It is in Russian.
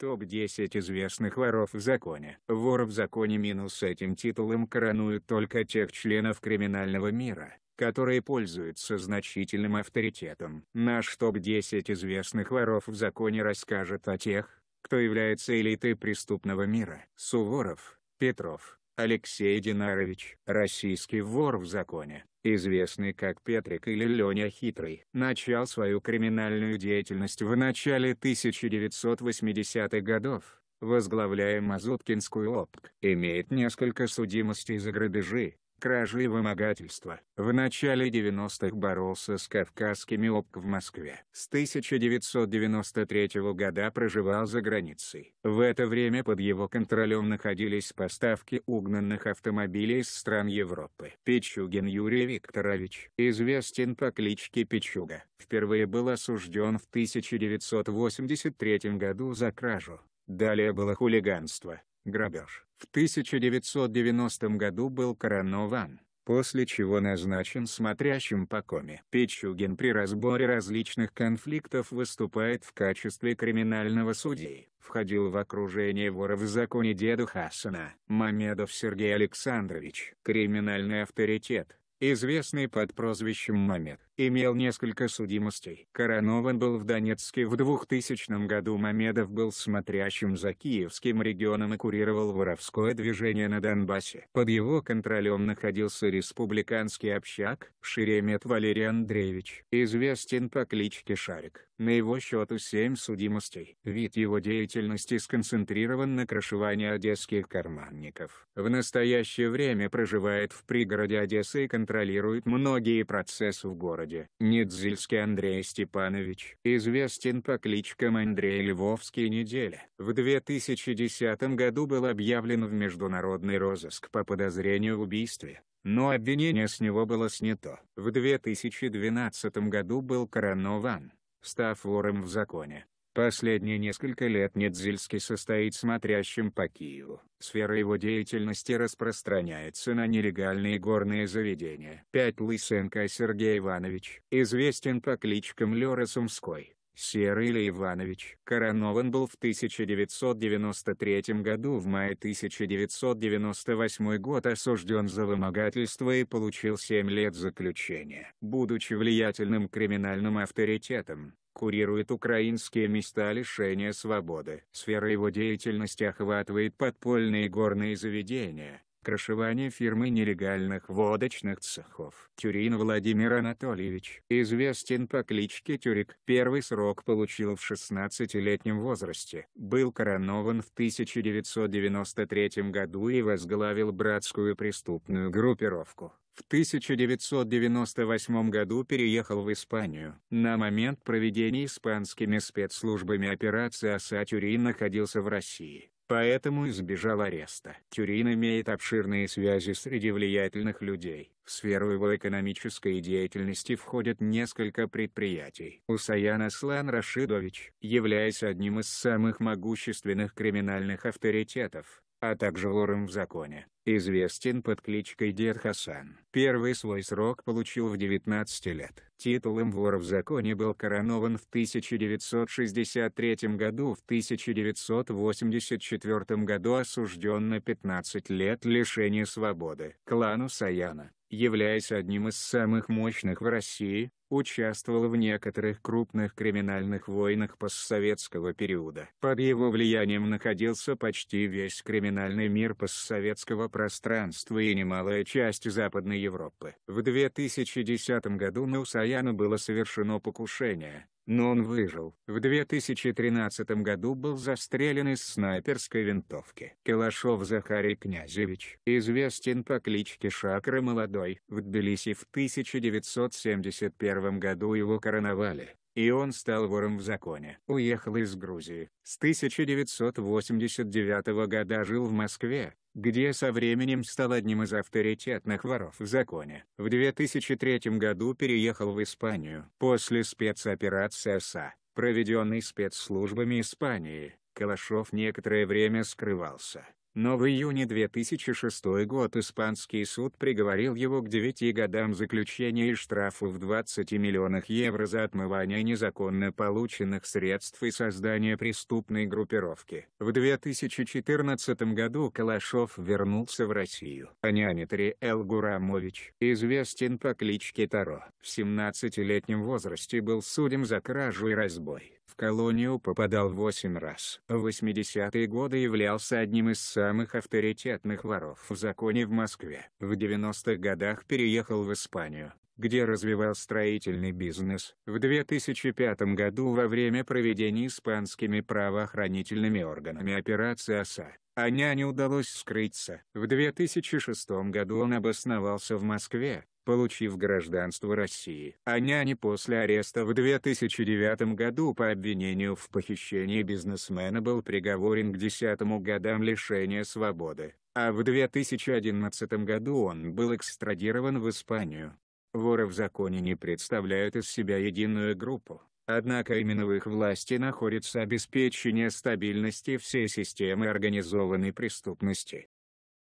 Топ-10 известных воров в законе. Вор в законе минус этим титулом коронуют только тех членов криминального мира, которые пользуются значительным авторитетом. Наш топ-10 известных воров в законе расскажет о тех, кто является элитой преступного мира. Суворов, Петров, Алексей Динарович. Российский вор в законе известный как Петрик или Леня Хитрый, начал свою криминальную деятельность в начале 1980-х годов, возглавляя Мазуткинскую ОПК, имеет несколько судимостей за грабежи, кражи и вымогательства. В начале 90-х боролся с кавказскими ОПК в Москве. С 1993 года проживал за границей. В это время под его контролем находились поставки угнанных автомобилей из стран Европы. Пичугин Юрий Викторович, известен по кличке Пичуга, впервые был осужден в 1983 году за кражу. Далее было хулиганство, грабеж в 1990 году был коронован, после чего назначен смотрящим по коме. Пичугин при разборе различных конфликтов выступает в качестве криминального судьи. Входил в окружение вора в законе Деду Хасана. Мамедов Сергей Александрович. Криминальный авторитет, известный под прозвищем Мамед имел несколько судимостей. Коронован был в Донецке в 2000 году Мамедов был смотрящим за Киевским регионом и курировал воровское движение на Донбассе. Под его контролем находился республиканский общак, Шеремет Валерий Андреевич, известен по кличке Шарик. На его счету 7 судимостей. Вид его деятельности сконцентрирован на крышевании одесских карманников. В настоящее время проживает в пригороде Одессы и контролирует многие процессы в городе городе. Недзельский Андрей Степанович известен по кличкам Андрей Львовский неделя. В 2010 году был объявлен в международный розыск по подозрению в убийстве но обвинение с него было снято. В 2012 году был коронован, став вором в законе. Последние несколько лет Недзельский состоит смотрящим по Киеву. Сфера его деятельности распространяется на нелегальные горные заведения. 5 Лысенко Сергей Иванович известен по кличкам Лера Сумской. Серый Илья Иванович коронован был в 1993 году в мае 1998 год осужден за вымогательство и получил 7 лет заключения. Будучи влиятельным криминальным авторитетом, курирует украинские места лишения свободы. Сфера его деятельности охватывает подпольные горные заведения, крышевание фирмы нелегальных водочных цехов. Тюрин Владимир Анатольевич, известен по кличке Тюрик, первый срок получил в 16-летнем возрасте, был коронован в 1993 году и возглавил братскую преступную группировку. В 1998 году переехал в Испанию. На момент проведения испанскими спецслужбами операции «Оса Тюрин» находился в России поэтому избежал ареста. Тюрин имеет обширные связи среди влиятельных людей. В сферу его экономической деятельности входят несколько предприятий. Усаян Аслан Рашидович, являясь одним из самых могущественных криминальных авторитетов, а также вором в законе, известен под кличкой Дед Хасан. Первый свой срок получил в 19 лет. Титулом вора в законе был коронован в 1963 году, в 1984 году осужден на 15 лет лишения свободы. Клану Саяна являясь одним из самых мощных в России, участвовал в некоторых крупных криминальных войнах постсоветского периода. Под его влиянием находился почти весь криминальный мир постсоветского пространства и немалая часть Западной Европы. В 2010 году на Усаяну было совершено покушение, но он выжил. В 2013 году был застрелен из снайперской винтовки. Калашов Захарий Князевич, известен по кличке Шакра Молодой. В Тбилиси в 1971 году его короновали и он стал вором в законе. Уехал из Грузии. С 1989 года жил в Москве, где со временем стал одним из авторитетных воров в законе. В 2003 году переехал в Испанию. После спецоперации ОСА, проведенной спецслужбами Испании, Калашов некоторое время скрывался но в июне 2006 год испанский суд приговорил его к 9 годам заключения и штрафу в 20 миллионах евро за отмывание незаконно полученных средств и создание преступной группировки. В 2014 году Калашов вернулся в Россию. Анянитри Эл Гурамович, известен по кличке Таро, в 17-летнем возрасте был судим за кражу и разбой. В колонию попадал 8 раз. В 80-е годы являлся одним из самых авторитетных воров в законе в Москве. В 90-х годах переехал в Испанию, где развивал строительный бизнес. В 2005 году во время проведения испанскими правоохранительными органами операции ОСА, Аня не удалось скрыться. В 2006 году он обосновался в Москве, получив гражданство России. А няне после ареста в 2009 году по обвинению в похищении бизнесмена был приговорен к 10 годам лишения свободы, а в 2011 году он был экстрадирован в Испанию. Воры в законе не представляют из себя единую группу. Однако именно в их власти находится обеспечение стабильности всей системы организованной преступности.